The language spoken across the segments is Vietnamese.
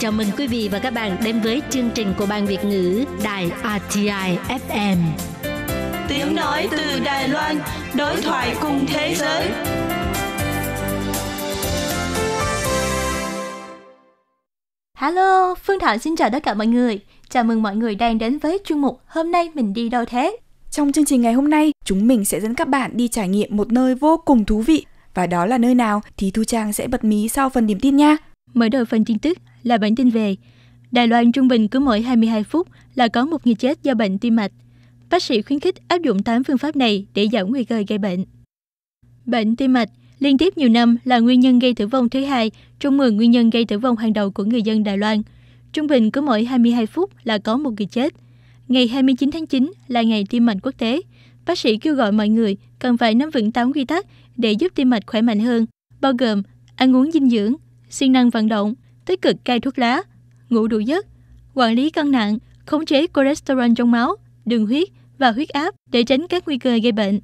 Chào mừng quý vị và các bạn đến với chương trình của Ban Việt ngữ Đài RTI FM. Tiếng nói từ Đài Loan, đối thoại cùng thế giới. Hello, Phương Thảo xin chào tất cả mọi người. Chào mừng mọi người đang đến với chuyên mục Hôm nay mình đi đâu thế? Trong chương trình ngày hôm nay, chúng mình sẽ dẫn các bạn đi trải nghiệm một nơi vô cùng thú vị và đó là nơi nào thì Thu Trang sẽ bật mí sau phần điểm tin nha. Mở đầu phần tin tức là bản tin về Đài Loan trung bình cứ mỗi 22 phút là có một người chết do bệnh tim mạch. Bác sĩ khuyến khích áp dụng 8 phương pháp này để giảm nguy cơ gây bệnh. Bệnh tim mạch liên tiếp nhiều năm là nguyên nhân gây tử vong thứ hai trong 10 nguyên nhân gây tử vong hàng đầu của người dân Đài Loan. Trung bình cứ mỗi 22 phút là có một người chết. Ngày 29 tháng 9 là ngày tim mạch quốc tế – bác sĩ kêu gọi mọi người cần phải nắm vững 8 quy tắc để giúp tim mạch khỏe mạnh hơn, bao gồm ăn uống dinh dưỡng, siêng năng vận động, tích cực cai thuốc lá, ngủ đủ giấc, quản lý cân nặng, khống chế cholesterol trong máu, đường huyết và huyết áp để tránh các nguy cơ gây bệnh.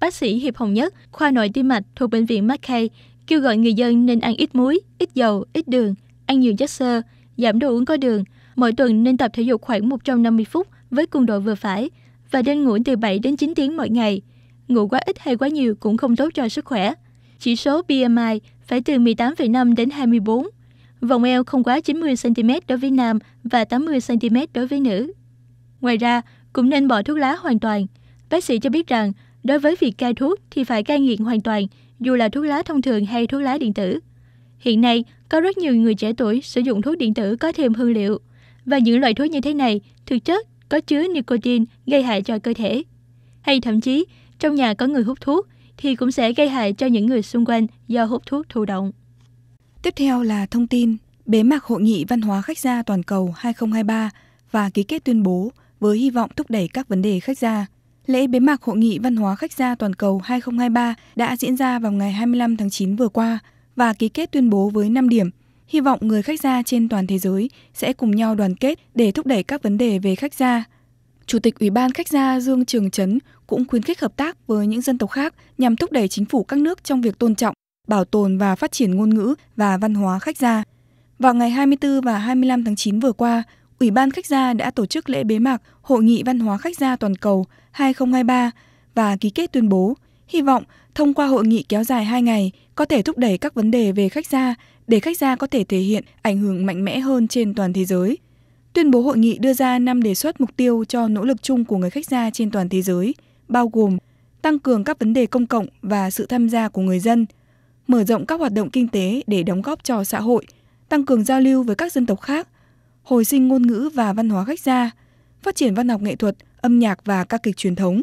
Bác sĩ Hiệp Hồng Nhất, khoa nội tim mạch thuộc bệnh viện Mackay, kêu gọi người dân nên ăn ít muối, ít dầu, ít đường, ăn nhiều chất xơ, giảm đồ uống có đường, mỗi tuần nên tập thể dục khoảng 150 phút với cường độ vừa phải và nên ngủ từ 7 đến 9 tiếng mỗi ngày. Ngủ quá ít hay quá nhiều cũng không tốt cho sức khỏe. Chỉ số BMI phải từ 18,5 đến 24. Vòng eo không quá 90cm đối với nam và 80cm đối với nữ. Ngoài ra, cũng nên bỏ thuốc lá hoàn toàn. Bác sĩ cho biết rằng, đối với việc cai thuốc thì phải cai nghiện hoàn toàn, dù là thuốc lá thông thường hay thuốc lá điện tử. Hiện nay, có rất nhiều người trẻ tuổi sử dụng thuốc điện tử có thêm hương liệu. Và những loại thuốc như thế này thực chất có chứa nicotine gây hại cho cơ thể. Hay thậm chí, trong nhà có người hút thuốc thì cũng sẽ gây hại cho những người xung quanh do hút thuốc thụ động. Tiếp theo là thông tin bế mạc Hội nghị Văn hóa Khách gia Toàn cầu 2023 và ký kết tuyên bố với hy vọng thúc đẩy các vấn đề khách gia. Lễ bế mạc Hội nghị Văn hóa Khách gia Toàn cầu 2023 đã diễn ra vào ngày 25 tháng 9 vừa qua và ký kết tuyên bố với 5 điểm – hy vọng người khách gia trên toàn thế giới sẽ cùng nhau đoàn kết để thúc đẩy các vấn đề về khách gia. Chủ tịch Ủy ban Khách gia Dương Trường Trấn cũng khuyến khích hợp tác với những dân tộc khác nhằm thúc đẩy chính phủ các nước trong việc tôn trọng, bảo tồn và phát triển ngôn ngữ và văn hóa khách gia. Vào ngày 24 và 25 tháng 9 vừa qua, Ủy ban Khách gia đã tổ chức lễ bế mạc Hội nghị Văn hóa Khách gia Toàn cầu 2023 và ký kết tuyên bố. Hy vọng, thông qua hội nghị kéo dài 2 ngày, có thể thúc đẩy các vấn đề về khách gia để khách gia có thể thể hiện ảnh hưởng mạnh mẽ hơn trên toàn thế giới. Tuyên bố hội nghị đưa ra 5 đề xuất mục tiêu cho nỗ lực chung của người khách gia trên toàn thế giới, bao gồm tăng cường các vấn đề công cộng và sự tham gia của người dân, mở rộng các hoạt động kinh tế để đóng góp cho xã hội, tăng cường giao lưu với các dân tộc khác, hồi sinh ngôn ngữ và văn hóa khách gia, phát triển văn học nghệ thuật, âm nhạc và các kịch truyền thống.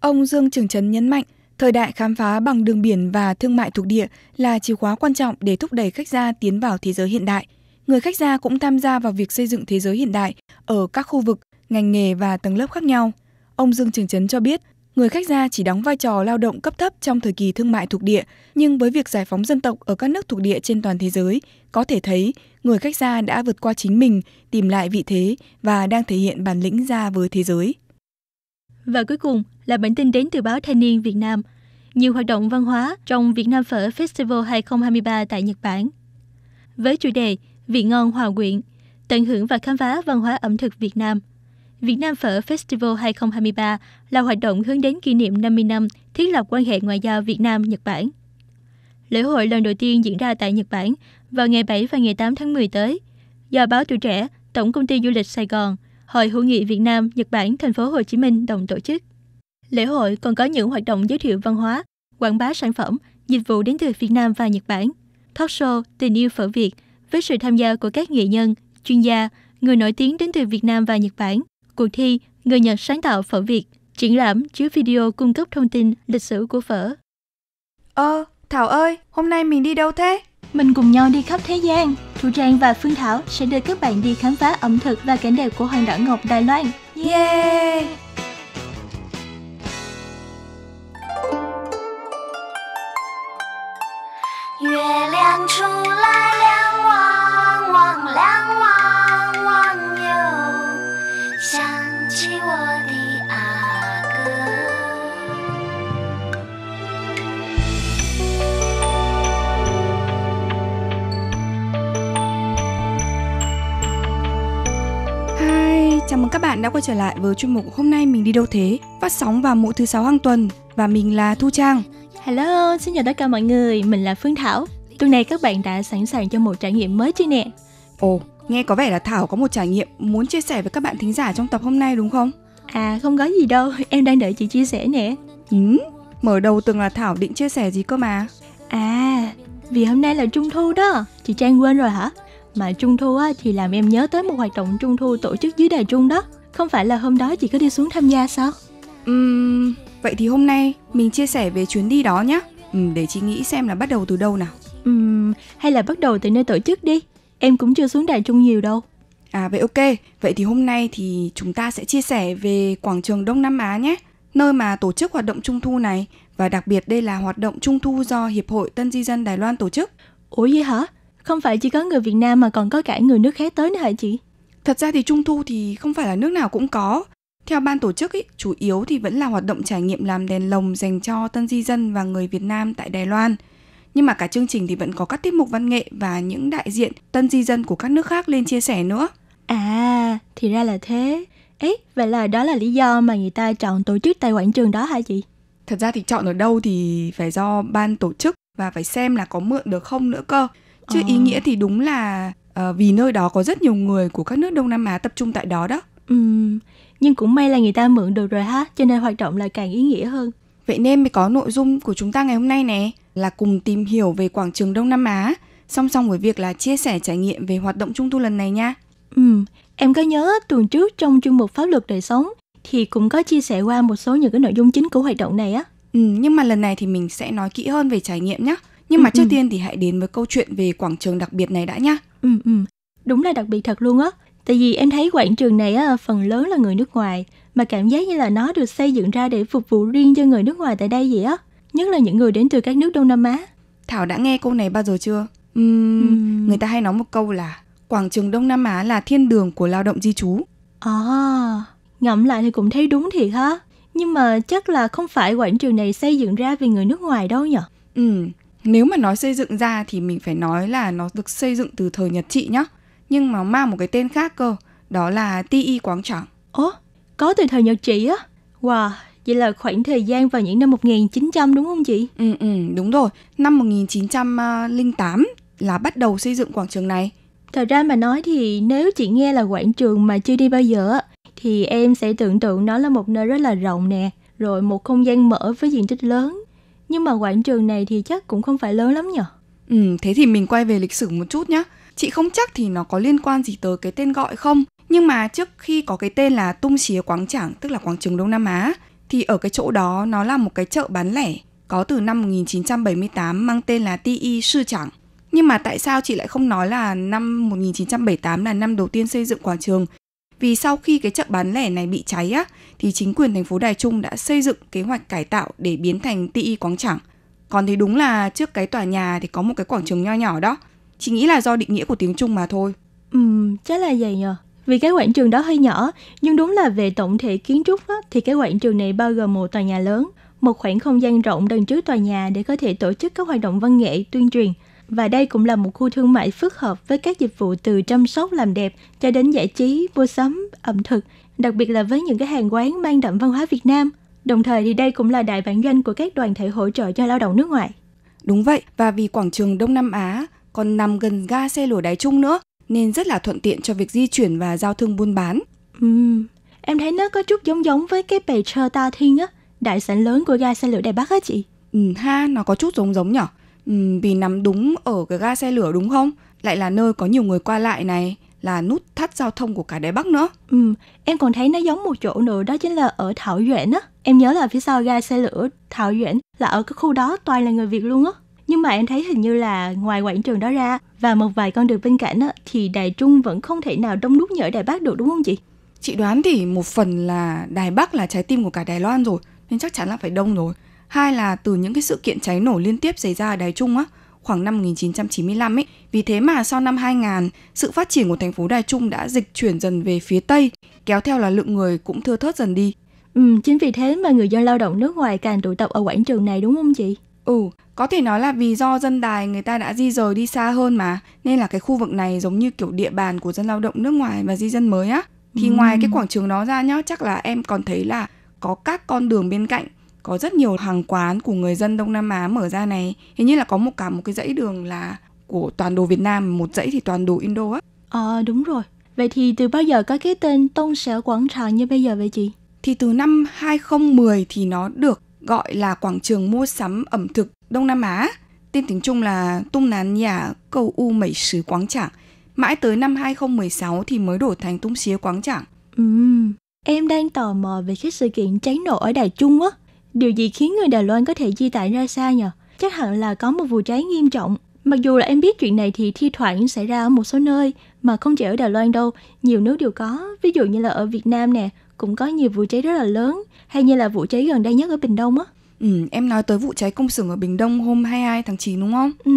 Ông Dương Trường Trấn nhấn mạnh Thời đại khám phá bằng đường biển và thương mại thuộc địa là chìa khóa quan trọng để thúc đẩy khách gia tiến vào thế giới hiện đại. Người khách gia cũng tham gia vào việc xây dựng thế giới hiện đại ở các khu vực, ngành nghề và tầng lớp khác nhau. Ông Dương Trường Trấn cho biết, người khách gia chỉ đóng vai trò lao động cấp thấp trong thời kỳ thương mại thuộc địa, nhưng với việc giải phóng dân tộc ở các nước thuộc địa trên toàn thế giới, có thể thấy người khách gia đã vượt qua chính mình, tìm lại vị thế và đang thể hiện bản lĩnh ra với thế giới. Và cuối cùng là bản tin đến từ báo Thanh niên Việt Nam. Nhiều hoạt động văn hóa trong Việt Nam Phở Festival 2023 tại Nhật Bản. Với chủ đề Vị ngon hòa quyện, tận hưởng và khám phá văn hóa ẩm thực Việt Nam. Việt Nam Phở Festival 2023 là hoạt động hướng đến kỷ niệm 50 năm thiết lập quan hệ ngoại giao Việt Nam-Nhật Bản. Lễ hội lần đầu tiên diễn ra tại Nhật Bản vào ngày 7 và ngày 8 tháng 10 tới, do báo tuổi trẻ, Tổng công ty du lịch Sài Gòn, Hội hữu nghị Việt Nam Nhật Bản Thành phố Hồ Chí Minh đồng tổ chức. Lễ hội còn có những hoạt động giới thiệu văn hóa, quảng bá sản phẩm, dịch vụ đến từ Việt Nam và Nhật Bản, talk show Tình yêu phở Việt với sự tham gia của các nghệ nhân, chuyên gia, người nổi tiếng đến từ Việt Nam và Nhật Bản, cuộc thi Người Nhật sáng tạo phở Việt, triển lãm chứa video cung cấp thông tin lịch sử của phở. Ơ, ờ, Thảo ơi, hôm nay mình đi đâu thế? Mình cùng nhau đi khắp thế gian. Thu Trang và Phương Thảo sẽ đưa các bạn đi khám phá ẩm thực và cảnh đẹp của Hoàng đảo ngọc Đài Loan. Yeah! Chào mừng các bạn đã quay trở lại với chuyên mục Hôm nay mình đi đâu thế Phát sóng vào mỗi thứ sáu hàng tuần Và mình là Thu Trang Hello, xin chào tất cả mọi người, mình là Phương Thảo Tuần này các bạn đã sẵn sàng cho một trải nghiệm mới chưa nè? Ồ, nghe có vẻ là Thảo có một trải nghiệm muốn chia sẻ với các bạn thính giả trong tập hôm nay đúng không? À không có gì đâu, em đang đợi chị chia sẻ nè. Ừ, mở đầu từng là Thảo định chia sẻ gì cơ mà. À, vì hôm nay là trung thu đó, chị Trang quên rồi hả? Mà trung thu á, thì làm em nhớ tới một hoạt động trung thu tổ chức dưới đài trung đó. Không phải là hôm đó chị có đi xuống tham gia sao? Ừm, vậy thì hôm nay mình chia sẻ về chuyến đi đó nhé. Ừ, để chị nghĩ xem là bắt đầu từ đâu nào. Uhm, hay là bắt đầu từ nơi tổ chức đi. Em cũng chưa xuống Đài Trung nhiều đâu. À vậy ok, vậy thì hôm nay thì chúng ta sẽ chia sẻ về quảng trường Đông Nam Á nhé, nơi mà tổ chức hoạt động Trung thu này và đặc biệt đây là hoạt động Trung thu do Hiệp hội Tân Di dân Đài Loan tổ chức. Ủa gì hả? Không phải chỉ có người Việt Nam mà còn có cả người nước khác tới nữa hả chị? Thật ra thì Trung thu thì không phải là nước nào cũng có. Theo ban tổ chức ý, chủ yếu thì vẫn là hoạt động trải nghiệm làm đèn lồng dành cho tân di dân và người Việt Nam tại Đài Loan – nhưng mà cả chương trình thì vẫn có các tiết mục văn nghệ và những đại diện tân di dân của các nước khác lên chia sẻ nữa. À, thì ra là thế. Ấy, vậy là đó là lý do mà người ta chọn tổ chức tại quảng trường đó hả chị? Thật ra thì chọn ở đâu thì phải do ban tổ chức và phải xem là có mượn được không nữa cơ. Chứ à. ý ờ. nghĩa thì đúng là uh, vì nơi đó có rất nhiều người của các nước Đông Nam Á tập trung tại đó đó. Ừ, nhưng cũng may là người ta mượn được rồi ha, cho nên hoạt động lại càng ý nghĩa hơn. Vậy nên mới có nội dung của chúng ta ngày hôm nay nè, là cùng tìm hiểu về quảng trường Đông Nam Á song song với việc là chia sẻ trải nghiệm về hoạt động trung thu lần này nha. Ừ, em có nhớ tuần trước trong chuyên mục pháp luật đời sống thì cũng có chia sẻ qua một số những cái nội dung chính của hoạt động này á. Ừ, nhưng mà lần này thì mình sẽ nói kỹ hơn về trải nghiệm nhé. Nhưng mà ừ, trước ừ. tiên thì hãy đến với câu chuyện về quảng trường đặc biệt này đã nhá. Ừ ừ. Đúng là đặc biệt thật luôn á. Tại vì em thấy quảng trường này á phần lớn là người nước ngoài mà cảm giác như là nó được xây dựng ra để phục vụ riêng cho người nước ngoài tại đây vậy á, nhất là những người đến từ các nước Đông Nam Á. Thảo đã nghe câu này bao giờ chưa? Uhm, uhm. Người ta hay nói một câu là quảng trường Đông Nam Á là thiên đường của lao động di trú. À, ngẫm lại thì cũng thấy đúng thiệt ha. Nhưng mà chắc là không phải quảng trường này xây dựng ra vì người nước ngoài đâu nhở? Ừ, nếu mà nói xây dựng ra thì mình phải nói là nó được xây dựng từ thời Nhật Trị nhá. Nhưng mà mang một cái tên khác cơ, đó là TI Quảng trường. Ố. Có từ thời Nhật trị á. Wow, Vậy là khoảng thời gian vào những năm 1900 đúng không chị? Ừ, ừ đúng rồi. Năm 1908 à, là bắt đầu xây dựng quảng trường này. Thật ra mà nói thì nếu chị nghe là quảng trường mà chưa đi bao giờ thì em sẽ tưởng tượng nó là một nơi rất là rộng nè, rồi một không gian mở với diện tích lớn. Nhưng mà quảng trường này thì chắc cũng không phải lớn lắm nhở? Ừ, thế thì mình quay về lịch sử một chút nhé. Chị không chắc thì nó có liên quan gì tới cái tên gọi không, nhưng mà trước khi có cái tên là Tung Chía Quảng Trảng, tức là quảng trường Đông Nam Á, thì ở cái chỗ đó nó là một cái chợ bán lẻ có từ năm 1978 mang tên là Ti Sư chẳng Nhưng mà tại sao chị lại không nói là năm 1978 là năm đầu tiên xây dựng quảng trường? Vì sau khi cái chợ bán lẻ này bị cháy á, thì chính quyền thành phố Đài Trung đã xây dựng kế hoạch cải tạo để biến thành Ti Quảng Trảng. Còn thì đúng là trước cái tòa nhà thì có một cái quảng trường nho nhỏ đó. Chị nghĩ là do định nghĩa của tiếng Trung mà thôi. Ừ, chắc là vậy nhờ. Vì cái quảng trường đó hơi nhỏ, nhưng đúng là về tổng thể kiến trúc á, thì cái quảng trường này bao gồm một tòa nhà lớn, một khoảng không gian rộng đằng trước tòa nhà để có thể tổ chức các hoạt động văn nghệ, tuyên truyền. Và đây cũng là một khu thương mại phức hợp với các dịch vụ từ chăm sóc làm đẹp cho đến giải trí, mua sắm, ẩm thực, đặc biệt là với những cái hàng quán mang đậm văn hóa Việt Nam. Đồng thời thì đây cũng là đại bản doanh của các đoàn thể hỗ trợ cho lao động nước ngoài. Đúng vậy, và vì quảng trường Đông Nam Á còn nằm gần ga xe lửa Đài Trung nữa, nên rất là thuận tiện cho việc di chuyển và giao thương buôn bán. Ừm, em thấy nó có chút giống giống với cái bể chờ Ta Thiên á, đại sảnh lớn của ga xe lửa Đài Bắc á chị. Ừ ha, nó có chút giống giống nhở? Ừ, vì nằm đúng ở cái ga xe lửa đúng không? Lại là nơi có nhiều người qua lại này, là nút thắt giao thông của cả Đài Bắc nữa. Ừ, em còn thấy nó giống một chỗ nữa đó chính là ở Thảo duyện á. Em nhớ là phía sau ga xe lửa Thảo duyện là ở cái khu đó toàn là người Việt luôn á nhưng mà em thấy hình như là ngoài quảng trường đó ra và một vài con đường bên cạnh á, thì Đài Trung vẫn không thể nào đông đúc như ở Đài Bắc được đúng không chị? Chị đoán thì một phần là Đài Bắc là trái tim của cả Đài Loan rồi nên chắc chắn là phải đông rồi. Hai là từ những cái sự kiện cháy nổ liên tiếp xảy ra ở Đài Trung á, khoảng năm 1995 ấy. Vì thế mà sau năm 2000, sự phát triển của thành phố Đài Trung đã dịch chuyển dần về phía Tây, kéo theo là lượng người cũng thưa thớt dần đi. Ừ, chính vì thế mà người dân lao động nước ngoài càng tụ tập ở quảng trường này đúng không chị? Ừ, có thể nói là vì do dân đài người ta đã di rời đi xa hơn mà, nên là cái khu vực này giống như kiểu địa bàn của dân lao động nước ngoài và di dân mới á. Thì ừ. ngoài cái quảng trường đó ra nhá, chắc là em còn thấy là có các con đường bên cạnh có rất nhiều hàng quán của người dân Đông Nam Á mở ra này. Hình như là có một cả một cái dãy đường là của toàn đồ Việt Nam, một dãy thì toàn đồ Indo á. Ờ à, đúng rồi. Vậy thì từ bao giờ có cái tên Tôn Sở Quảng trường như bây giờ vậy chị? Thì từ năm 2010 thì nó được gọi là quảng trường mua sắm ẩm thực Đông Nam Á, tên tiếng Trung là Tung Nán Nhà Cầu U Mẩy Sứ Quảng Trảng. Mãi tới năm 2016 thì mới đổi thành Tung Xía Quảng Trảng. Uhm, em đang tò mò về các sự kiện cháy nổ ở Đài Trung á. Điều gì khiến người Đài Loan có thể di tản ra xa nhỉ? Chắc hẳn là có một vụ cháy nghiêm trọng. Mặc dù là em biết chuyện này thì thi thoảng xảy ra ở một số nơi, mà không chỉ ở Đài Loan đâu, nhiều nước đều có, ví dụ như là ở Việt Nam nè, cũng có nhiều vụ cháy rất là lớn hay như là vụ cháy gần đây nhất ở Bình Đông á. Ừ, em nói tới vụ cháy công xưởng ở Bình Đông hôm 22 tháng 9 đúng không? Ừ.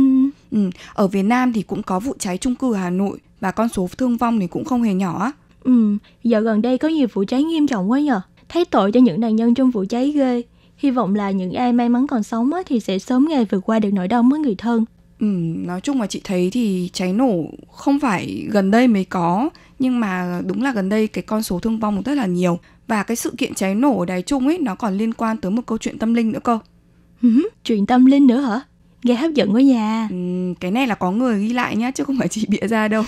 ừ. Ở Việt Nam thì cũng có vụ cháy trung cư Hà Nội và con số thương vong thì cũng không hề nhỏ á. Ừ, dạo gần đây có nhiều vụ cháy nghiêm trọng quá nhờ. Thấy tội cho những nạn nhân trong vụ cháy ghê. Hy vọng là những ai may mắn còn sống thì sẽ sớm ngày vượt qua được nỗi đau với người thân Ừ, nói chung là chị thấy thì cháy nổ không phải gần đây mới có nhưng mà đúng là gần đây cái con số thương vong cũng rất là nhiều và cái sự kiện cháy nổ ở Đài Trung ấy nó còn liên quan tới một câu chuyện tâm linh nữa cơ. Ừ chuyện tâm linh nữa hả? Nghe hấp dẫn quá nhà Ừ, cái này là có người ghi lại nhá chứ không phải chị bịa ra đâu.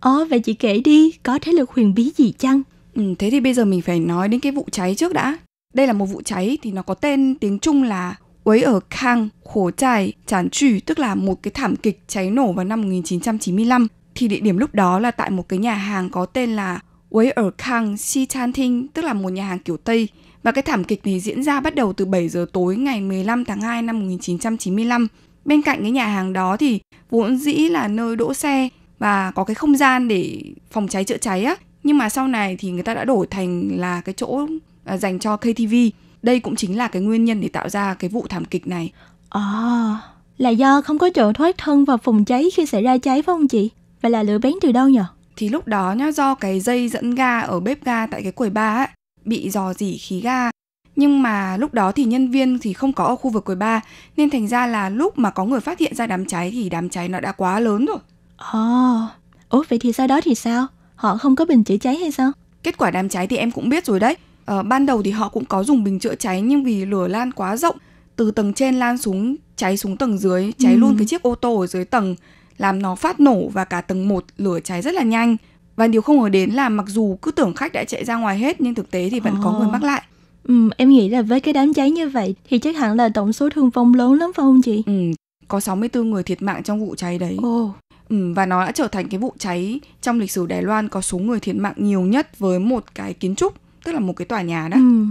Ồ ờ, vậy chị kể đi, có thế lực huyền bí gì chăng? Ừ, thế thì bây giờ mình phải nói đến cái vụ cháy trước đã. Đây là một vụ cháy thì nó có tên tiếng Trung là Quấy ở Kang, Khổ Trải, chán Trùy, tức là một cái thảm kịch cháy nổ vào năm 1995, thì địa điểm lúc đó là tại một cái nhà hàng có tên là Quấy ở Kang Si Chan Thing, tức là một nhà hàng kiểu Tây. Và cái thảm kịch này diễn ra bắt đầu từ 7 giờ tối ngày 15 tháng 2 năm 1995. Bên cạnh cái nhà hàng đó thì vốn dĩ là nơi đỗ xe và có cái không gian để phòng cháy chữa cháy á. Nhưng mà sau này thì người ta đã đổi thành là cái chỗ à, dành cho KTV đây cũng chính là cái nguyên nhân để tạo ra cái vụ thảm kịch này à là do không có chỗ thoát thân vào phòng cháy khi xảy ra cháy phải không chị vậy là lửa bén từ đâu nhở thì lúc đó nhá do cái dây dẫn ga ở bếp ga tại cái quầy ba ấy bị dò dỉ khí ga nhưng mà lúc đó thì nhân viên thì không có ở khu vực quầy ba nên thành ra là lúc mà có người phát hiện ra đám cháy thì đám cháy nó đã quá lớn rồi Ồ, à, oh. vậy thì sau đó thì sao? Họ không có bình chữa cháy hay sao? Kết quả đám cháy thì em cũng biết rồi đấy. À, ban đầu thì họ cũng có dùng bình chữa cháy nhưng vì lửa lan quá rộng, từ tầng trên lan xuống cháy xuống tầng dưới, cháy ừ. luôn cái ừ. chiếc ô tô ở dưới tầng, làm nó phát nổ và cả tầng 1 lửa cháy rất là nhanh. Và điều không ngờ đến là mặc dù cứ tưởng khách đã chạy ra ngoài hết nhưng thực tế thì vẫn oh. có ờ. người mắc lại. Ừ, em nghĩ là với cái đám cháy như vậy thì chắc hẳn là tổng số thương vong lớn lắm phải không chị? Ừ, có 64 người thiệt mạng trong vụ cháy đấy. Oh. Ừ, và nó đã trở thành cái vụ cháy trong lịch sử Đài Loan có số người thiệt mạng nhiều nhất với một cái kiến trúc tức là một cái tòa nhà đó. Ừ.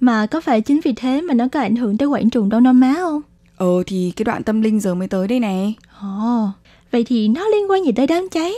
Mà có phải chính vì thế mà nó có ảnh hưởng tới quảng trường Đông Nam Á không? Ờ thì cái đoạn tâm linh giờ mới tới đây này. Ồ, vậy thì nó liên quan gì tới đám cháy?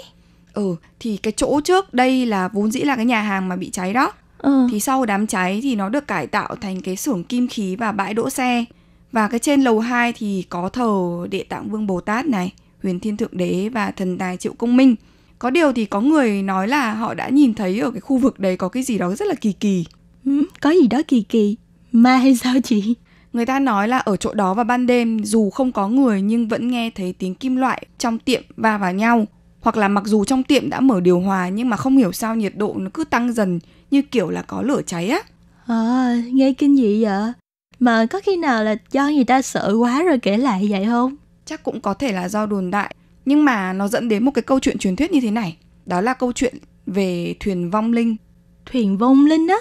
Ừ, thì cái chỗ trước đây là vốn dĩ là cái nhà hàng mà bị cháy đó. Ừ. Thì sau đám cháy thì nó được cải tạo thành cái xưởng kim khí và bãi đỗ xe. Và cái trên lầu 2 thì có thờ Địa Tạng Vương Bồ Tát này, Huyền Thiên Thượng Đế và Thần Tài Triệu Công Minh có điều thì có người nói là họ đã nhìn thấy ở cái khu vực đấy có cái gì đó rất là kỳ kỳ ừ, có gì đó kỳ kỳ ma hay sao chị người ta nói là ở chỗ đó vào ban đêm dù không có người nhưng vẫn nghe thấy tiếng kim loại trong tiệm va vào nhau hoặc là mặc dù trong tiệm đã mở điều hòa nhưng mà không hiểu sao nhiệt độ nó cứ tăng dần như kiểu là có lửa cháy á à, nghe kinh dị vậy mà có khi nào là do người ta sợ quá rồi kể lại vậy không chắc cũng có thể là do đồn đại nhưng mà nó dẫn đến một cái câu chuyện truyền thuyết như thế này đó là câu chuyện về thuyền vong linh thuyền vong linh á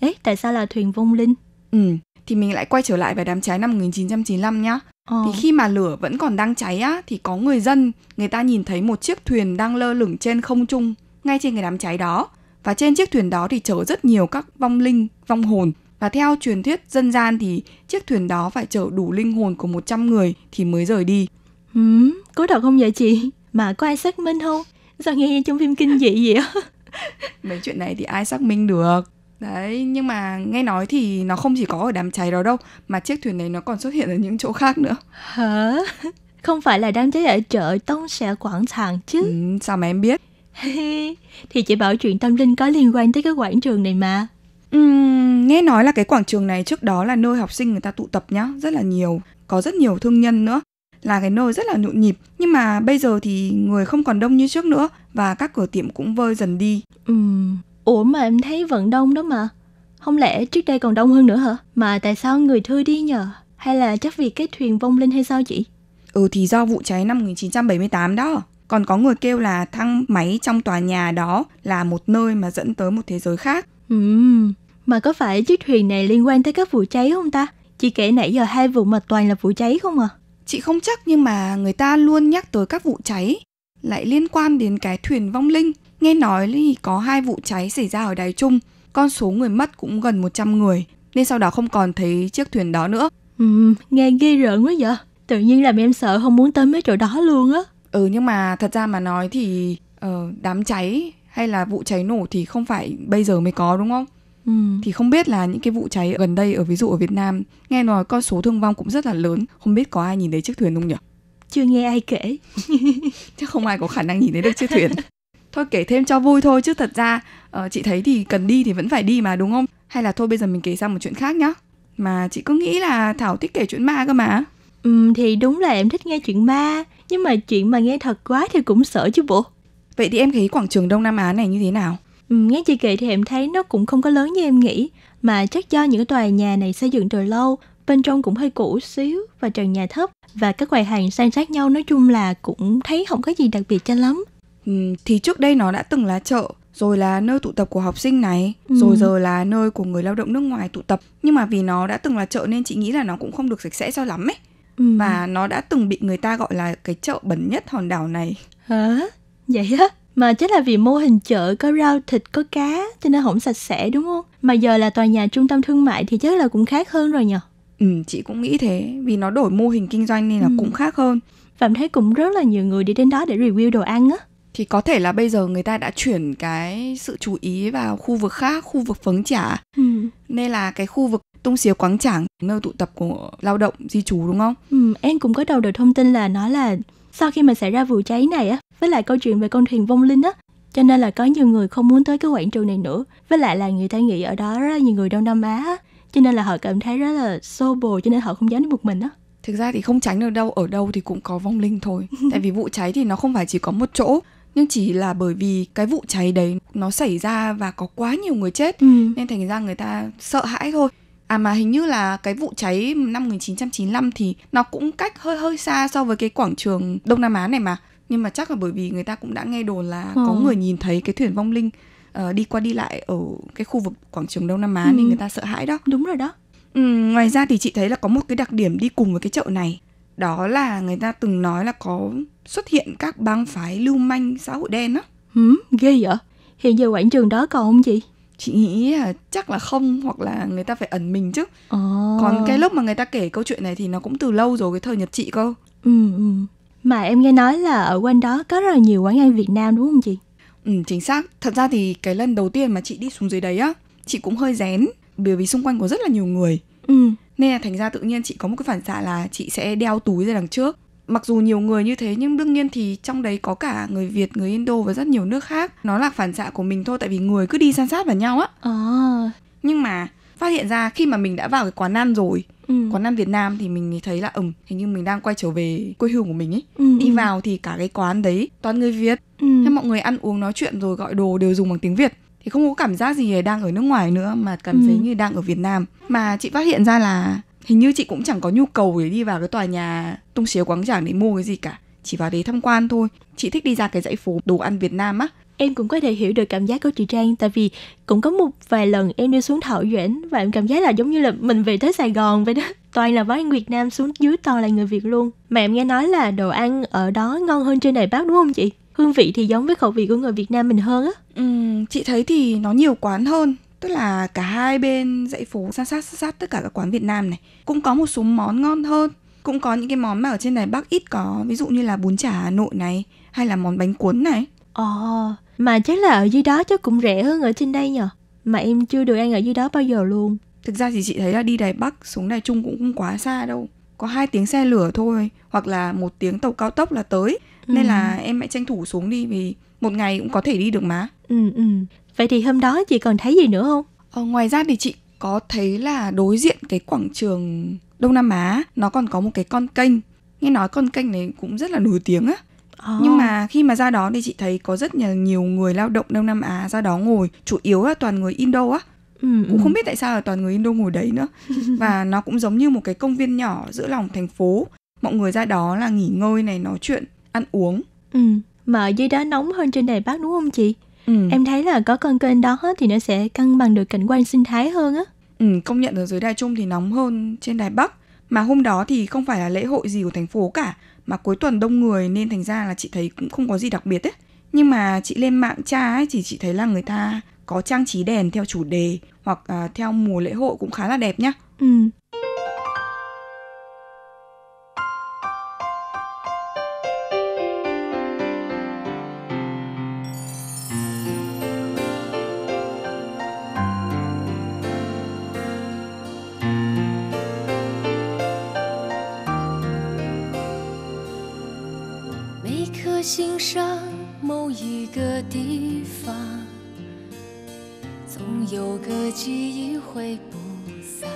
ấy tại sao là thuyền vong linh ừ thì mình lại quay trở lại về đám cháy năm 1995 nhá ờ. thì khi mà lửa vẫn còn đang cháy á thì có người dân người ta nhìn thấy một chiếc thuyền đang lơ lửng trên không trung ngay trên cái đám cháy đó và trên chiếc thuyền đó thì chở rất nhiều các vong linh vong hồn và theo truyền thuyết dân gian thì chiếc thuyền đó phải chở đủ linh hồn của 100 người thì mới rời đi. Ừ, có thật không vậy chị? Mà có ai xác minh không? Sao nghe trong phim kinh dị vậy á? Mấy chuyện này thì ai xác minh được? Đấy, nhưng mà nghe nói thì nó không chỉ có ở đám cháy đó đâu Mà chiếc thuyền này nó còn xuất hiện ở những chỗ khác nữa Hả? Không phải là đám cháy ở chợ Tông Sẻ Quảng Tràng chứ ừ, Sao mà em biết? thì chị bảo chuyện tâm linh có liên quan tới cái quảng trường này mà Uhm, nghe nói là cái quảng trường này trước đó là nơi học sinh người ta tụ tập nhá, rất là nhiều, có rất nhiều thương nhân nữa là cái nơi rất là nhộn nhịp nhưng mà bây giờ thì người không còn đông như trước nữa và các cửa tiệm cũng vơi dần đi. Ừ. Ủa mà em thấy vẫn đông đó mà. Không lẽ trước đây còn đông hơn nữa hả? Mà tại sao người thưa đi nhờ? Hay là chắc vì cái thuyền vong linh hay sao chị? Ừ thì do vụ cháy năm 1978 đó. Còn có người kêu là thang máy trong tòa nhà đó là một nơi mà dẫn tới một thế giới khác. Ừ, mà có phải chiếc thuyền này liên quan tới các vụ cháy không ta? Chị kể nãy giờ hai vụ mà toàn là vụ cháy không à? Chị không chắc nhưng mà người ta luôn nhắc tới các vụ cháy lại liên quan đến cái thuyền vong linh. Nghe nói thì có hai vụ cháy xảy ra ở Đài Trung, con số người mất cũng gần 100 người, nên sau đó không còn thấy chiếc thuyền đó nữa. Ừ, nghe ghê rợn quá vậy. Tự nhiên làm em sợ không muốn tới mấy chỗ đó luôn á. Ừ nhưng mà thật ra mà nói thì uh, đám cháy hay là vụ cháy nổ thì không phải bây giờ mới có đúng không? Ừ. thì không biết là những cái vụ cháy gần đây ở ví dụ ở Việt Nam nghe nói con số thương vong cũng rất là lớn không biết có ai nhìn thấy chiếc thuyền không nhỉ chưa nghe ai kể chắc không ai có khả năng nhìn thấy được chiếc thuyền thôi kể thêm cho vui thôi chứ thật ra uh, chị thấy thì cần đi thì vẫn phải đi mà đúng không hay là thôi bây giờ mình kể sang một chuyện khác nhá mà chị cứ nghĩ là thảo thích kể chuyện ma cơ mà ừ thì đúng là em thích nghe chuyện ma nhưng mà chuyện mà nghe thật quá thì cũng sợ chứ bộ vậy thì em thấy quảng trường đông nam á này như thế nào Ừ, nghe chị kể thì em thấy nó cũng không có lớn như em nghĩ, mà chắc do những tòa nhà này xây dựng từ lâu, bên trong cũng hơi cũ xíu và trần nhà thấp và các quầy hàng san sát nhau nói chung là cũng thấy không có gì đặc biệt cho lắm. Ừ, thì trước đây nó đã từng là chợ, rồi là nơi tụ tập của học sinh này, ừ. rồi giờ là nơi của người lao động nước ngoài tụ tập. Nhưng mà vì nó đã từng là chợ nên chị nghĩ là nó cũng không được sạch sẽ cho lắm ấy. Ừ. Và nó đã từng bị người ta gọi là cái chợ bẩn nhất hòn đảo này. Hả? Vậy á? mà chắc là vì mô hình chợ có rau thịt có cá cho nên không sạch sẽ đúng không mà giờ là tòa nhà trung tâm thương mại thì chắc là cũng khác hơn rồi nhỉ ừ chị cũng nghĩ thế vì nó đổi mô hình kinh doanh nên là ừ. cũng khác hơn phạm thấy cũng rất là nhiều người đi đến đó để review đồ ăn á thì có thể là bây giờ người ta đã chuyển cái sự chú ý vào khu vực khác khu vực phấn trả ừ. nên là cái khu vực tung xíu quáng trảng nơi tụ tập của lao động di trú đúng không ừ, em cũng có đầu được thông tin là nó là sau khi mà xảy ra vụ cháy này á với lại câu chuyện về con thuyền vong linh á cho nên là có nhiều người không muốn tới cái quảng trường này nữa với lại là người ta nghĩ ở đó rất là nhiều người đông nam á cho nên là họ cảm thấy rất là xô bồ cho nên họ không dám đi một mình á thực ra thì không tránh được đâu ở đâu thì cũng có vong linh thôi tại vì vụ cháy thì nó không phải chỉ có một chỗ nhưng chỉ là bởi vì cái vụ cháy đấy nó xảy ra và có quá nhiều người chết ừ. nên thành ra người ta sợ hãi thôi À mà hình như là cái vụ cháy năm 1995 thì nó cũng cách hơi hơi xa so với cái quảng trường Đông Nam Á này mà nhưng mà chắc là bởi vì người ta cũng đã nghe đồn là ừ. có ờ. người nhìn thấy cái thuyền vong linh uh, đi qua đi lại ở cái khu vực quảng trường Đông Nam Á ừ. nên người ta sợ hãi đó. Đúng rồi đó. Ừ, ngoài ra thì chị thấy là có một cái đặc điểm đi cùng với cái chợ này đó là người ta từng nói là có xuất hiện các bang phái lưu manh xã hội đen á. Ừ, ghê vậy. Hiện giờ quảng trường đó còn không chị? Chị nghĩ là chắc là không hoặc là người ta phải ẩn mình chứ. À. Còn cái lúc mà người ta kể câu chuyện này thì nó cũng từ lâu rồi cái thời Nhật chị cơ. Ừ, ừ. Mà em nghe nói là ở quanh đó có rất là nhiều quán ăn Việt Nam đúng không chị? Ừ, chính xác. Thật ra thì cái lần đầu tiên mà chị đi xuống dưới đấy á, chị cũng hơi rén bởi vì xung quanh có rất là nhiều người. Ừ. Nên là thành ra tự nhiên chị có một cái phản xạ là chị sẽ đeo túi ra đằng trước. Mặc dù nhiều người như thế nhưng đương nhiên thì trong đấy có cả người Việt, người Indo và rất nhiều nước khác. Nó là phản xạ của mình thôi tại vì người cứ đi san sát vào nhau á. À. Nhưng mà phát hiện ra khi mà mình đã vào cái quán ăn rồi ừ. quán ăn Việt Nam thì mình thấy là ừm hình như mình đang quay trở về quê hương của mình ấy ừ. đi ừ. vào thì cả cái quán đấy toàn người Việt ừ. thế mọi người ăn uống nói chuyện rồi gọi đồ đều dùng bằng tiếng Việt thì không có cảm giác gì đang ở nước ngoài nữa mà cảm ừ. thấy như đang ở Việt Nam mà chị phát hiện ra là hình như chị cũng chẳng có nhu cầu để đi vào cái tòa nhà tung xía quán chẳng để mua cái gì cả chỉ vào đấy tham quan thôi chị thích đi ra cái dãy phố đồ ăn Việt Nam á em cũng có thể hiểu được cảm giác của chị Trang tại vì cũng có một vài lần em đi xuống Thảo Doãn và em cảm giác là giống như là mình về tới Sài Gòn vậy đó toàn là võ Việt Nam xuống dưới toàn là người Việt luôn mà em nghe nói là đồ ăn ở đó ngon hơn trên Đài Bắc đúng không chị hương vị thì giống với khẩu vị của người Việt Nam mình hơn á ừ, chị thấy thì nó nhiều quán hơn tức là cả hai bên dãy phố sát sát sát tất cả các quán Việt Nam này cũng có một số món ngon hơn cũng có những cái món mà ở trên Đài Bắc ít có ví dụ như là bún chả Hà Nội này hay là món bánh cuốn này Ồ, ờ, oh, mà chắc là ở dưới đó chắc cũng rẻ hơn ở trên đây nhở Mà em chưa được ăn ở dưới đó bao giờ luôn Thực ra thì chị thấy là đi Đài Bắc xuống Đài Trung cũng không quá xa đâu Có hai tiếng xe lửa thôi Hoặc là một tiếng tàu cao tốc là tới Nên là ừ. em hãy tranh thủ xuống đi Vì một ngày cũng có thể đi được mà Ừ ừ Vậy thì hôm đó chị còn thấy gì nữa không? Ờ, ngoài ra thì chị có thấy là đối diện cái quảng trường Đông Nam Á nó còn có một cái con kênh nghe nói con kênh này cũng rất là nổi tiếng á Ờ. Nhưng mà khi mà ra đó thì chị thấy có rất là nhiều người lao động Đông Nam Á ra đó ngồi, chủ yếu là toàn người Indo á. Ừ, cũng ừ. không biết tại sao là toàn người Indo ngồi đấy nữa. Và nó cũng giống như một cái công viên nhỏ giữa lòng thành phố. Mọi người ra đó là nghỉ ngơi này, nói chuyện, ăn uống. Ừ, mà ở dưới đó nóng hơn trên Đài Bắc đúng không chị? Ừ. Em thấy là có con kênh đó thì nó sẽ cân bằng được cảnh quan sinh thái hơn á. Ừ, công nhận ở dưới Đài Trung thì nóng hơn trên Đài Bắc. Mà hôm đó thì không phải là lễ hội gì của thành phố cả, mà cuối tuần đông người nên thành ra là chị thấy cũng không có gì đặc biệt ấy nhưng mà chị lên mạng tra ấy thì chị thấy là người ta có trang trí đèn theo chủ đề hoặc à, theo mùa lễ hội cũng khá là đẹp nhá ừ 上某一个地方，总有个记忆会不散。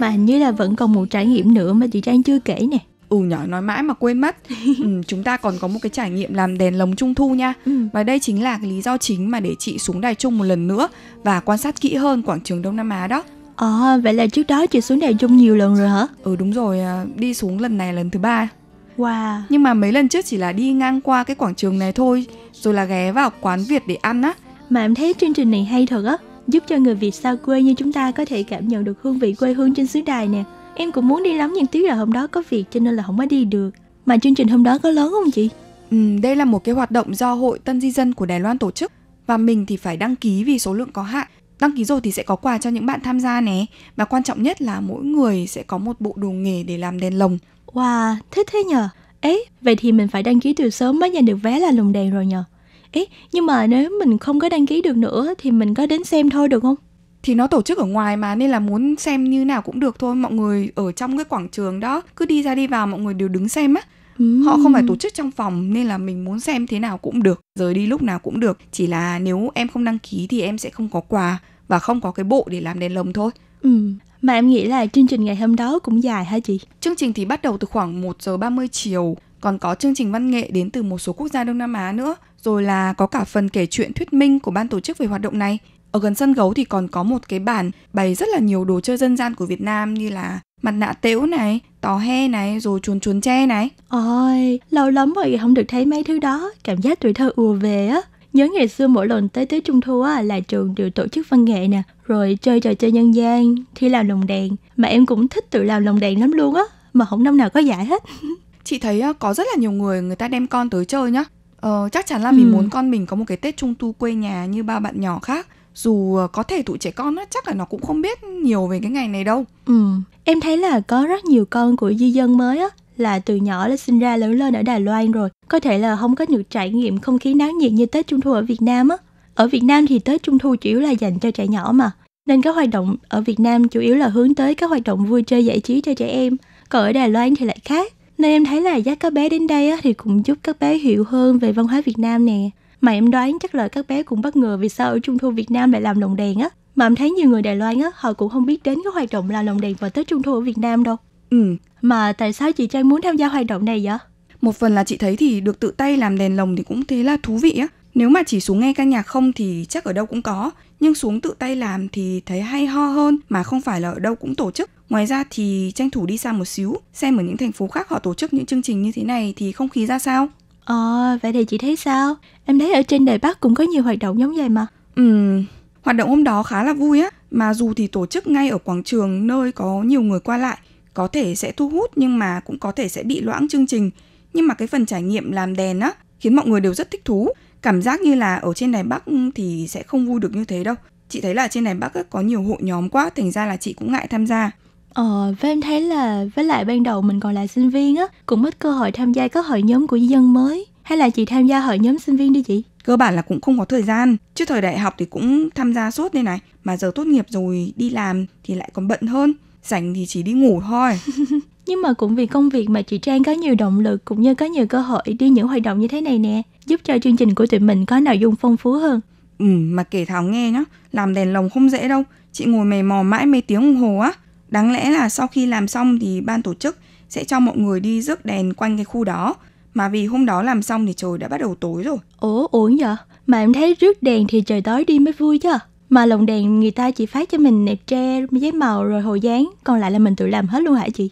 Mà hình như là vẫn còn một trải nghiệm nữa mà chị Trang chưa kể nè ừ nhỏ nói mãi mà quên mất ừ, chúng ta còn có một cái trải nghiệm làm đèn lồng trung thu nha ừ. và đây chính là cái lý do chính mà để chị xuống đài trung một lần nữa và quan sát kỹ hơn quảng trường đông nam á đó À, vậy là trước đó chị xuống đài Dung nhiều lần rồi hả? Ừ đúng rồi, à, đi xuống lần này lần thứ ba. Wow. Nhưng mà mấy lần trước chỉ là đi ngang qua cái quảng trường này thôi, rồi là ghé vào quán Việt để ăn á. Mà em thấy chương trình này hay thật á, giúp cho người Việt xa quê như chúng ta có thể cảm nhận được hương vị quê hương trên xứ đài nè. Em cũng muốn đi lắm nhưng tiếc là hôm đó có việc cho nên là không có đi được. Mà chương trình hôm đó có lớn không chị? Ừ, đây là một cái hoạt động do Hội Tân Di Dân của Đài Loan tổ chức và mình thì phải đăng ký vì số lượng có hạn đăng ký rồi thì sẽ có quà cho những bạn tham gia nhé và quan trọng nhất là mỗi người sẽ có một bộ đồ nghề để làm đèn lồng wow thích thế nhờ ấy vậy thì mình phải đăng ký từ sớm mới giành được vé là lồng đèn rồi nhờ ấy nhưng mà nếu mình không có đăng ký được nữa thì mình có đến xem thôi được không thì nó tổ chức ở ngoài mà nên là muốn xem như nào cũng được thôi mọi người ở trong cái quảng trường đó cứ đi ra đi vào mọi người đều đứng xem á ừ. họ không phải tổ chức trong phòng nên là mình muốn xem thế nào cũng được rời đi lúc nào cũng được chỉ là nếu em không đăng ký thì em sẽ không có quà và không có cái bộ để làm đèn lồng thôi ừ mà em nghĩ là chương trình ngày hôm đó cũng dài hả chị? Chương trình thì bắt đầu từ khoảng 1 giờ 30 chiều, còn có chương trình văn nghệ đến từ một số quốc gia Đông Nam Á nữa, rồi là có cả phần kể chuyện thuyết minh của ban tổ chức về hoạt động này ở gần sân gấu thì còn có một cái bàn bày rất là nhiều đồ chơi dân gian của Việt Nam như là mặt nạ tễu này, tò he này, rồi chuồn chuồn tre này. Ôi, lâu lắm rồi không được thấy mấy thứ đó, cảm giác tuổi thơ ùa về á. Nhớ ngày xưa mỗi lần tới Tết Trung Thu á, là trường đều tổ chức văn nghệ nè, rồi chơi trò chơi nhân gian, thi làm lồng đèn. Mà em cũng thích tự làm lồng đèn lắm luôn á, mà không năm nào có giải hết. Chị thấy ờ, có rất là nhiều người người ta đem con tới chơi nhá. Ờ, chắc chắn là ừ. mình muốn con mình có một cái Tết Trung Thu quê nhà như ba bạn nhỏ khác dù ờ, có thể tụi trẻ con á chắc là nó cũng không biết nhiều về cái ngày này đâu ừ em thấy là có rất nhiều con của di dân mới á là từ nhỏ là sinh ra lớn lên ở Đài Loan rồi có thể là không có được trải nghiệm không khí náo nhiệt như Tết Trung Thu ở Việt Nam á ở Việt Nam thì Tết Trung Thu chủ yếu là dành cho trẻ nhỏ mà nên các hoạt động ở Việt Nam chủ yếu là hướng tới các hoạt động vui chơi giải trí cho trẻ em còn ở Đài Loan thì lại khác nên em thấy là dắt các bé đến đây á, thì cũng giúp các bé hiểu hơn về văn hóa Việt Nam nè mà em đoán chắc là các bé cũng bất ngờ vì sao ở trung thu Việt Nam lại làm lồng đèn á mà em thấy nhiều người Đài Loan á họ cũng không biết đến cái hoạt động làm lồng đèn vào Tết Trung thu ở Việt Nam đâu. Ừ. Mà tại sao chị Trang muốn tham gia hoạt động này vậy? Một phần là chị thấy thì được tự tay làm đèn lồng thì cũng thế là thú vị á. Nếu mà chỉ xuống nghe ca nhạc không thì chắc ở đâu cũng có, nhưng xuống tự tay làm thì thấy hay ho hơn mà không phải là ở đâu cũng tổ chức. Ngoài ra thì tranh thủ đi xa một xíu, xem ở những thành phố khác họ tổ chức những chương trình như thế này thì không khí ra sao. Ờ, vậy thì chị thấy sao? Em thấy ở trên Đài Bắc cũng có nhiều hoạt động giống vậy mà. Ừ, hoạt động hôm đó khá là vui á. Mà dù thì tổ chức ngay ở quảng trường nơi có nhiều người qua lại, có thể sẽ thu hút nhưng mà cũng có thể sẽ bị loãng chương trình. Nhưng mà cái phần trải nghiệm làm đèn á, khiến mọi người đều rất thích thú. Cảm giác như là ở trên Đài Bắc thì sẽ không vui được như thế đâu. Chị thấy là trên Đài Bắc có nhiều hội nhóm quá, thành ra là chị cũng ngại tham gia. Ờ, và em thấy là với lại ban đầu mình còn là sinh viên á, cũng ít cơ hội tham gia các hội nhóm của dân mới. Hay là chị tham gia hội nhóm sinh viên đi chị? Cơ bản là cũng không có thời gian, chứ thời đại học thì cũng tham gia suốt đây này, mà giờ tốt nghiệp rồi đi làm thì lại còn bận hơn, rảnh thì chỉ đi ngủ thôi. Nhưng mà cũng vì công việc mà chị Trang có nhiều động lực cũng như có nhiều cơ hội đi những hoạt động như thế này nè, giúp cho chương trình của tụi mình có nội dung phong phú hơn. Ừ, mà kể Thảo nghe nhá, làm đèn lồng không dễ đâu, chị ngồi mày mò mãi mấy tiếng đồng hồ á, Đáng lẽ là sau khi làm xong thì ban tổ chức sẽ cho mọi người đi rước đèn quanh cái khu đó. Mà vì hôm đó làm xong thì trời đã bắt đầu tối rồi. Ủa, uổng vậy? Mà em thấy rước đèn thì trời tối đi mới vui chứ. Mà lồng đèn người ta chỉ phát cho mình nẹp tre, giấy màu rồi hồ dán, còn lại là mình tự làm hết luôn hả chị?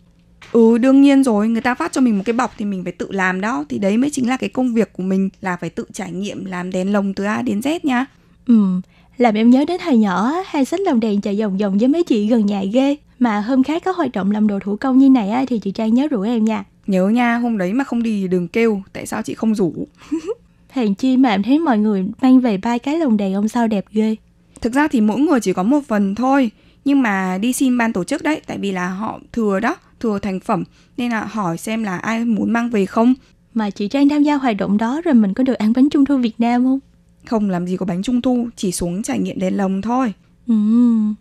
Ừ đương nhiên rồi, người ta phát cho mình một cái bọc thì mình phải tự làm đó Thì đấy mới chính là cái công việc của mình là phải tự trải nghiệm làm đèn lồng từ A đến Z nha Ừm, làm em nhớ đến hồi nhỏ hay xách lồng đèn chạy vòng vòng với mấy chị gần nhà ghê. Mà hôm khác có hoạt động làm đồ thủ công như này thì chị Trang nhớ rủ em nha. Nhớ nha, hôm đấy mà không đi thì đừng kêu, tại sao chị không rủ? Hèn chi mà em thấy mọi người mang về ba cái lồng đèn ông sao đẹp ghê. Thực ra thì mỗi người chỉ có một phần thôi, nhưng mà đi xin ban tổ chức đấy, tại vì là họ thừa đó, thừa thành phẩm, nên là hỏi xem là ai muốn mang về không. Mà chị Trang tham gia hoạt động đó rồi mình có được ăn bánh trung thu Việt Nam không? không làm gì có bánh trung thu chỉ xuống trải nghiệm đèn lồng thôi ừ.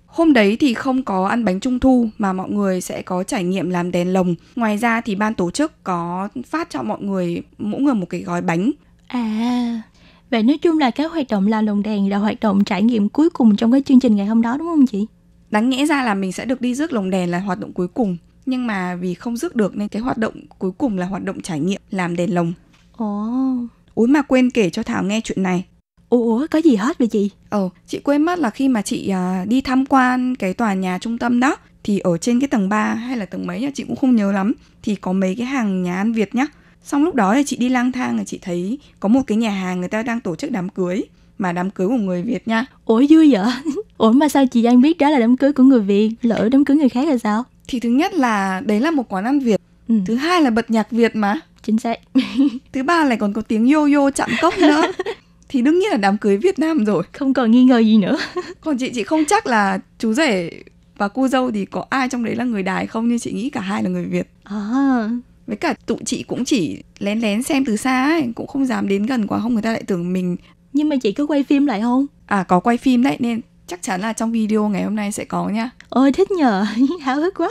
Hôm đấy thì không có ăn bánh trung thu mà mọi người sẽ có trải nghiệm làm đèn lồng. Ngoài ra thì ban tổ chức có phát cho mọi người mỗi người một cái gói bánh. À. Vậy nói chung là cái hoạt động làm lồng đèn là hoạt động trải nghiệm cuối cùng trong cái chương trình ngày hôm đó đúng không chị? Đáng nghĩa ra là mình sẽ được đi rước lồng đèn là hoạt động cuối cùng, nhưng mà vì không rước được nên cái hoạt động cuối cùng là hoạt động trải nghiệm làm đèn lồng. Ồ. Oh. Úi mà quên kể cho Thảo nghe chuyện này ủa có gì hết vậy chị Ồ chị quên mất là khi mà chị à, đi tham quan cái tòa nhà trung tâm đó thì ở trên cái tầng 3 hay là tầng mấy nhá chị cũng không nhớ lắm thì có mấy cái hàng nhà ăn việt nhá xong lúc đó thì chị đi lang thang thì chị thấy có một cái nhà hàng người ta đang tổ chức đám cưới mà đám cưới của người Việt nha. Ủa vui vậy? Ủa mà sao chị Giang biết đó là đám cưới của người Việt, lỡ đám cưới người khác là sao? Thì thứ nhất là đấy là một quán ăn Việt. Ừ. Thứ hai là bật nhạc Việt mà. Chính xác. thứ ba lại còn có tiếng yo yo chạm cốc nữa. thì đương nhiên là đám cưới Việt Nam rồi. Không còn nghi ngờ gì nữa. còn chị chị không chắc là chú rể và cô dâu thì có ai trong đấy là người Đài không nhưng chị nghĩ cả hai là người Việt. À. Với cả tụi chị cũng chỉ lén lén xem từ xa ấy, cũng không dám đến gần quá không người ta lại tưởng mình. Nhưng mà chị có quay phim lại không? À có quay phim đấy nên chắc chắn là trong video ngày hôm nay sẽ có nha. Ôi thích nhờ, háo hức quá.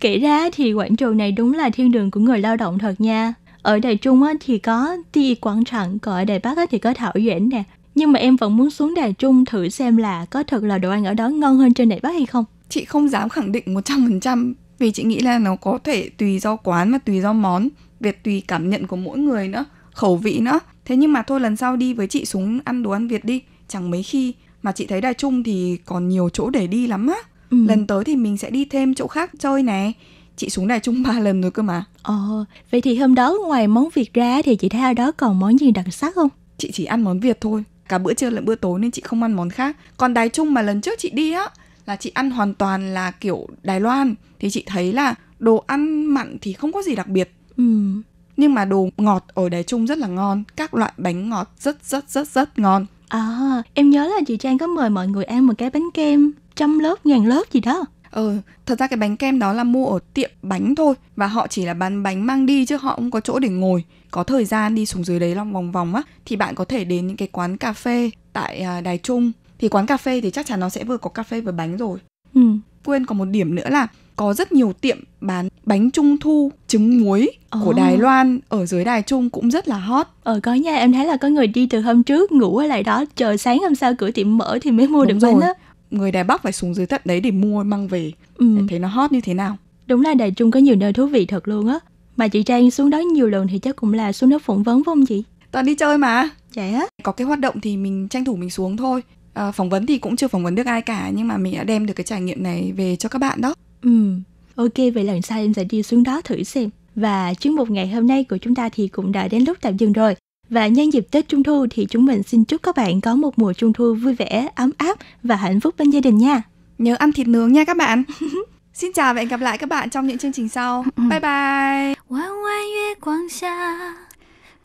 Kể ra thì quảng trường này đúng là thiên đường của người lao động thật nha ở Đài Trung á, thì có Ti Quảng Trạng, còn ở Đài Bắc á, thì có Thảo Dễn nè. Nhưng mà em vẫn muốn xuống Đài Trung thử xem là có thật là đồ ăn ở đó ngon hơn trên Đài Bắc hay không. Chị không dám khẳng định 100% vì chị nghĩ là nó có thể tùy do quán mà tùy do món, việc tùy cảm nhận của mỗi người nữa, khẩu vị nữa. Thế nhưng mà thôi lần sau đi với chị xuống ăn đồ ăn Việt đi, chẳng mấy khi mà chị thấy Đài Trung thì còn nhiều chỗ để đi lắm á. Ừ. Lần tới thì mình sẽ đi thêm chỗ khác chơi này chị xuống đài trung ba lần rồi cơ mà Ồ, ờ, vậy thì hôm đó ngoài món Việt ra thì chị thấy ở đó còn món gì đặc sắc không? Chị chỉ ăn món Việt thôi, cả bữa trưa lẫn bữa tối nên chị không ăn món khác. Còn Đài Trung mà lần trước chị đi á, là chị ăn hoàn toàn là kiểu Đài Loan. Thì chị thấy là đồ ăn mặn thì không có gì đặc biệt. Ừ. Nhưng mà đồ ngọt ở Đài Trung rất là ngon, các loại bánh ngọt rất rất rất rất ngon. À, em nhớ là chị Trang có mời mọi người ăn một cái bánh kem trăm lớp ngàn lớp gì đó Ờ, thật ra cái bánh kem đó là mua ở tiệm bánh thôi và họ chỉ là bán bánh mang đi chứ họ không có chỗ để ngồi. Có thời gian đi xuống dưới đấy lòng vòng vòng á thì bạn có thể đến những cái quán cà phê tại à, Đài Trung. Thì quán cà phê thì chắc chắn nó sẽ vừa có cà phê vừa bánh rồi. Ừ. Quên còn một điểm nữa là có rất nhiều tiệm bán bánh trung thu trứng muối oh. của Đài Loan ở dưới Đài Trung cũng rất là hot. Ờ có nha, em thấy là có người đi từ hôm trước ngủ ở lại đó, chờ sáng hôm sau cửa tiệm mở thì mới mua Đúng được rồi. bánh á người Đài Bắc phải xuống dưới tận đấy để mua mang về ừ. để thấy nó hot như thế nào. Đúng là Đài Trung có nhiều nơi thú vị thật luôn á. Mà chị Trang xuống đó nhiều lần thì chắc cũng là xuống đó phỏng vấn phải không chị? Toàn đi chơi mà. Dạ. Yeah. Có cái hoạt động thì mình tranh thủ mình xuống thôi. À, phỏng vấn thì cũng chưa phỏng vấn được ai cả nhưng mà mình đã đem được cái trải nghiệm này về cho các bạn đó. Ừ. Ok vậy lần sau em sẽ đi xuống đó thử xem. Và chuyến một ngày hôm nay của chúng ta thì cũng đã đến lúc tạm dừng rồi. Và nhân dịp Tết Trung Thu thì chúng mình xin chúc các bạn có một mùa Trung Thu vui vẻ, ấm áp và hạnh phúc bên gia đình nha. Nhớ ăn thịt nướng nha các bạn. xin chào và hẹn gặp lại các bạn trong những chương trình sau. Ừ. bye bye. 弯弯月光下，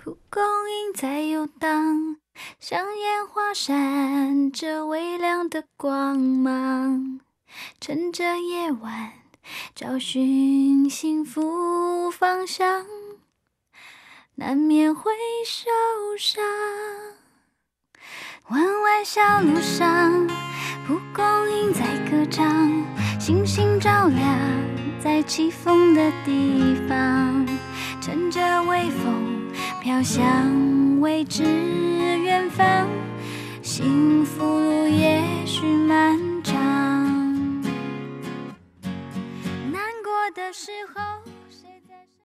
蒲公英在游荡，像烟花闪着微亮的光芒，趁着夜晚找寻幸福方向。难免会受伤。弯弯小路上，蒲公英在歌唱，星星照亮在起风的地方。乘着微风，飘向未知远方。幸福也许漫长，难过的时候。